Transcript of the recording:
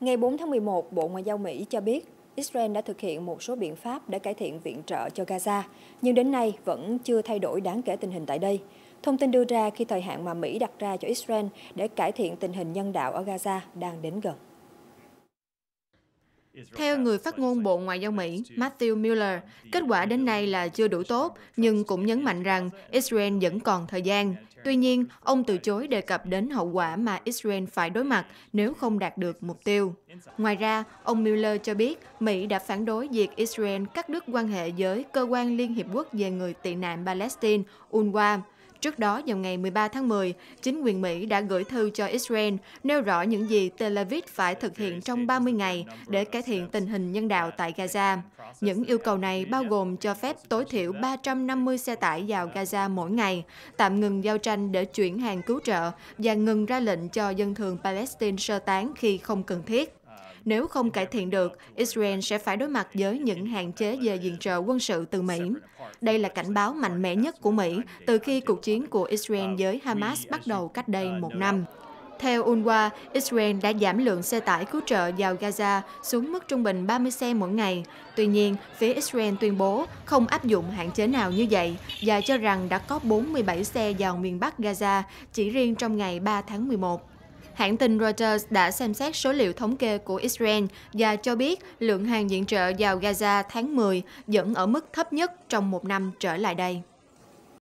Ngày 4 tháng 11, Bộ Ngoại giao Mỹ cho biết Israel đã thực hiện một số biện pháp để cải thiện viện trợ cho Gaza, nhưng đến nay vẫn chưa thay đổi đáng kể tình hình tại đây. Thông tin đưa ra khi thời hạn mà Mỹ đặt ra cho Israel để cải thiện tình hình nhân đạo ở Gaza đang đến gần. Theo người phát ngôn Bộ Ngoại giao Mỹ Matthew Miller, kết quả đến nay là chưa đủ tốt, nhưng cũng nhấn mạnh rằng Israel vẫn còn thời gian. Tuy nhiên, ông từ chối đề cập đến hậu quả mà Israel phải đối mặt nếu không đạt được mục tiêu. Ngoài ra, ông Mueller cho biết Mỹ đã phản đối việc Israel cắt đứt quan hệ với Cơ quan Liên Hiệp Quốc về người tị nạn Palestine, UNRWA, Trước đó, vào ngày 13 tháng 10, chính quyền Mỹ đã gửi thư cho Israel nêu rõ những gì Tel Aviv phải thực hiện trong 30 ngày để cải thiện tình hình nhân đạo tại Gaza. Những yêu cầu này bao gồm cho phép tối thiểu 350 xe tải vào Gaza mỗi ngày, tạm ngừng giao tranh để chuyển hàng cứu trợ và ngừng ra lệnh cho dân thường Palestine sơ tán khi không cần thiết. Nếu không cải thiện được, Israel sẽ phải đối mặt với những hạn chế về viện trợ quân sự từ Mỹ. Đây là cảnh báo mạnh mẽ nhất của Mỹ từ khi cuộc chiến của Israel với Hamas bắt đầu cách đây một năm. Theo UNRWA, Israel đã giảm lượng xe tải cứu trợ vào Gaza xuống mức trung bình 30 xe mỗi ngày. Tuy nhiên, phía Israel tuyên bố không áp dụng hạn chế nào như vậy và cho rằng đã có 47 xe vào miền Bắc Gaza chỉ riêng trong ngày 3 tháng 11. Hãng tin Reuters đã xem xét số liệu thống kê của Israel và cho biết lượng hàng viện trợ vào Gaza tháng 10 vẫn ở mức thấp nhất trong một năm trở lại đây.